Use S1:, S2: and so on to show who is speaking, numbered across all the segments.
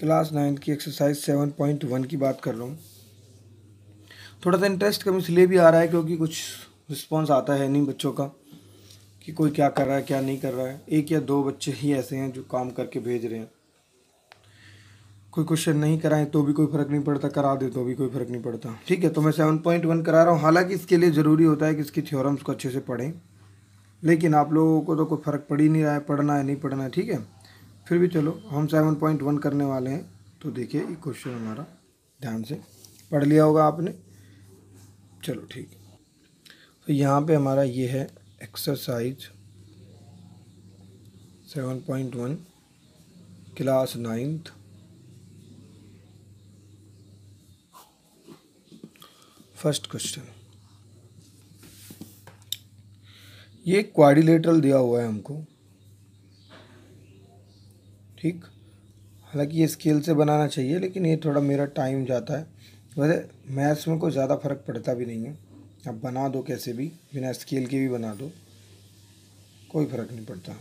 S1: class ninth की exercise seven point one की बात कर रहा हूँ थोड़ा सा इंटरेस्ट कम इसलिए भी आ रहा है क्योंकि कुछ रिस्पॉन्स आता है नहीं बच्चों का कि कोई क्या कर रहा है क्या नहीं कर रहा है एक या दो बच्चे ही ऐसे हैं जो काम करके भेज रहे हैं कोई क्वेश्चन नहीं कराएं तो भी कोई फ़र्क नहीं पड़ता करा दे तो भी कोई फ़र्क नहीं पड़ता ठीक है तो मैं सेवन पॉइंट वन करा रहा हूँ हालांकि इसके लिए ज़रूरी होता है कि इसकी थ्योरम्स को अच्छे से पढ़ें लेकिन आप लोगों को तो कोई फ़र्क पड़ ही नहीं रहा है पढ़ना है नहीं पढ़ना है ठीक है फिर भी चलो हम सेवन पॉइंट वन करने वाले हैं तो देखिए ये क्वेश्चन हमारा ध्यान से पढ़ लिया होगा आपने चलो ठीक तो यहाँ पे हमारा ये है exercise seven point one class ninth first question ये क्वारिलेटरल दिया हुआ है हमको ठीक हालांकि ये स्केल से बनाना चाहिए लेकिन ये थोड़ा मेरा टाइम जाता है वैसे मैथ्स में कोई ज़्यादा फ़र्क पड़ता भी नहीं है आप बना दो कैसे भी बिना स्केल के भी बना दो कोई फ़र्क नहीं पड़ता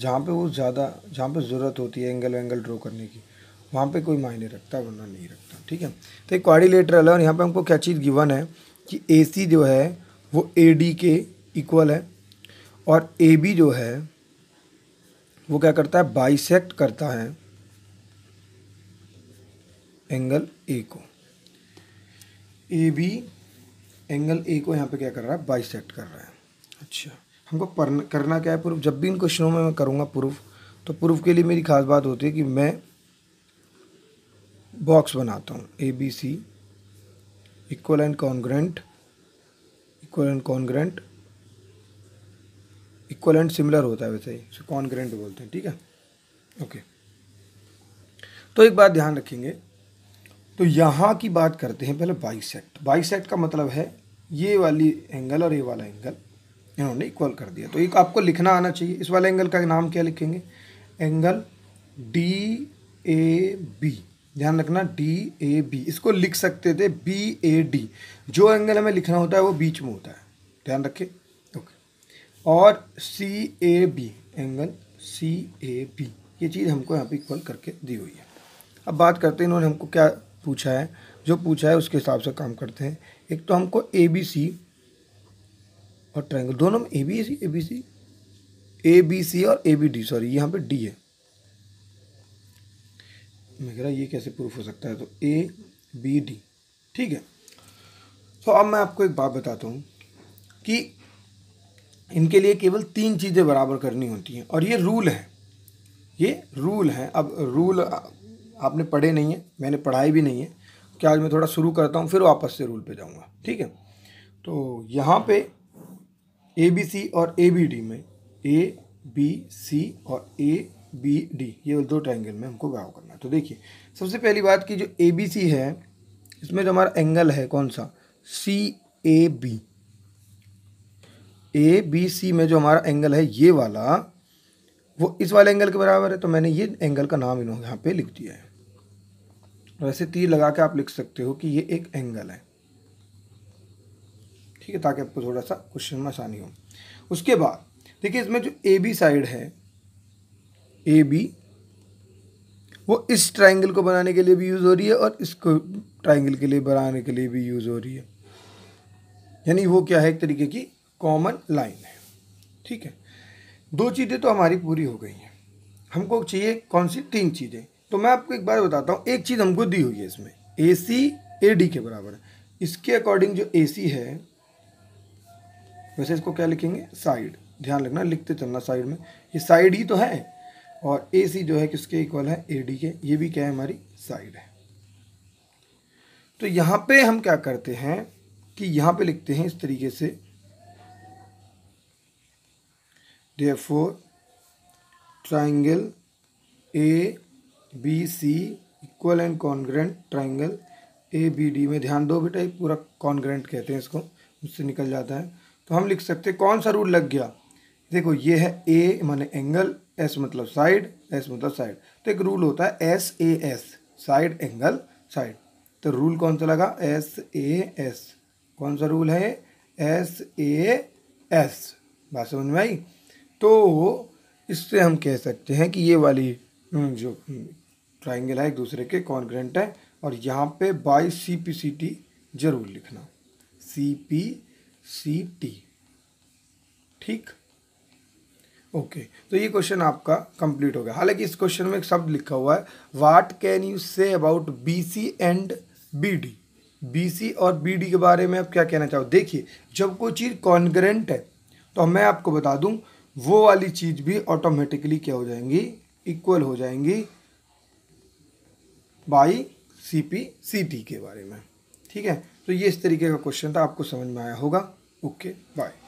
S1: जहाँ पे वो ज़्यादा जहाँ पे ज़रूरत होती है एंगल वेंगल ड्रॉ करने की वहाँ पे कोई मायने रखता वरना नहीं रखता ठीक है तो एक क्वारिलेटर है और यहाँ पे हमको क्या चीज़ गिवन है कि ए जो है वो ए के इक्वल है और ए जो है वो क्या करता है बाइसेक्ट करता है एंगल ए को ए बी एंगल ए को यहाँ पे क्या कर रहा है बाइसेक्ट कर रहा है अच्छा हमको पढ़ना करना क्या है प्रूफ जब भी इन क्वेश्चनों में मैं करूँगा प्रूफ तो प्रूफ के लिए मेरी खास बात होती है कि मैं बॉक्स बनाता हूँ A B C equal and congruent equal and congruent equal and similar होता है वैसे ही उसे कॉन्ग्रेंट बोलते हैं ठीक है ओके तो एक बात ध्यान रखेंगे तो यहाँ की बात करते हैं पहले बाइसेक्ट बाइसेक्ट का मतलब है ये वाली एंगल और ये वाला एंगल इन्होंने इक्वल कर दिया तो एक आपको लिखना आना चाहिए इस वाले एंगल का नाम क्या लिखेंगे एंगल डी ए बी ध्यान रखना डी ए बी इसको लिख सकते थे बी ए डी जो एंगल हमें लिखना होता है वो बीच में होता है ध्यान रखें और C A B angle C A B ये चीज़ हमको यहाँ पे इक्वल करके दी हुई है अब बात करते हैं इन्होंने हमको क्या पूछा है जो पूछा है उसके हिसाब से काम करते हैं एक तो हमको ए बी सी और ट्रायंगल दोनों में A B C A B C A B C और ए बी डी सॉरी यहाँ पे डी है मैं कह रहा ये कैसे प्रूफ हो सकता है तो ए बी डी ठीक है तो अब मैं आपको एक बात बताता हूँ कि इनके लिए केवल तीन चीज़ें बराबर करनी होती हैं और ये रूल है ये रूल है अब रूल आपने पढ़े नहीं है मैंने पढ़ाई भी नहीं है क्या आज मैं थोड़ा शुरू करता हूँ फिर वापस से रूल पे जाऊँगा ठीक है तो यहाँ पे ए बी सी और ए बी डी में ए बी सी और ए बी डी ये दो ट्रायंगल में हमको बराबर करना है तो देखिए सबसे पहली बात कि जो ए बी सी है इसमें जो हमारा एंगल है कौन सा सी ए बी ए बी सी में जो हमारा एंगल है ये वाला वो इस वाले एंगल के बराबर है तो मैंने ये एंगल का नाम इन्होंने यहाँ पे लिख दिया है वैसे तीर लगा के आप लिख सकते हो कि ये एक एंगल है ठीक है ताकि आपको थोड़ा सा क्वेश्चन में आसानी हो उसके बाद देखिए इसमें जो ए बी साइड है ए बी वो इस ट्राइंगल को बनाने के लिए भी यूज़ हो रही है और इसको ट्राइंगल के लिए बनाने के लिए भी यूज़ हो रही है यानी वो क्या है एक तरीके की कॉमन लाइन है ठीक है दो चीज़ें तो हमारी पूरी हो गई हैं हमको चाहिए कौन सी तीन चीज़ें तो मैं आपको एक बार बताता हूँ एक चीज़ हमको दी हुई है इसमें ए सी ए डी के बराबर है इसके अकॉर्डिंग जो ए सी है वैसे इसको क्या लिखेंगे साइड ध्यान रखना लिखते चलना साइड में ये साइड ही e तो है और ए सी जो है किसके इक्वल है ए डी के ये भी क्या है हमारी साइड है तो यहाँ पे हम क्या करते हैं कि यहाँ पे लिखते हैं इस तरीके से therefore triangle c equal and congruent triangle A B D में ध्यान दो बेटा ये पूरा कॉन्ग्रेंट कहते हैं इसको उससे निकल जाता है तो हम लिख सकते हैं कौन सा रूल लग गया देखो ये है ए माने एंगल एस मतलब साइड एस मतलब साइड तो एक रूल होता है S A S side angle side तो रूल कौन सा लगा एस ए एस कौन सा रूल है एस ए एस बात समझ में आई तो इससे हम कह सकते हैं कि ये वाली हम्म, जो ट्राइंगल हम्म, है एक दूसरे के कॉन्ग्रेंट है और यहाँ पे by C P C T जरूर लिखना सी पी सी टी ठीक ओके तो ये क्वेश्चन आपका कंप्लीट हो गया हालांकि इस क्वेश्चन में एक शब्द लिखा हुआ है what can you say about B C and B D B C और बी डी के बारे में आप क्या कहना चाहो देखिए जब कोई चीज़ कॉन्ग्रेंट है तो मैं आपको बता दूं वो वाली चीज़ भी ऑटोमेटिकली क्या हो जाएंगी इक्वल हो जाएंगी by C P C T के बारे में ठीक है तो ये इस तरीके का क्वेश्चन था आपको समझ में आया होगा ओके बाय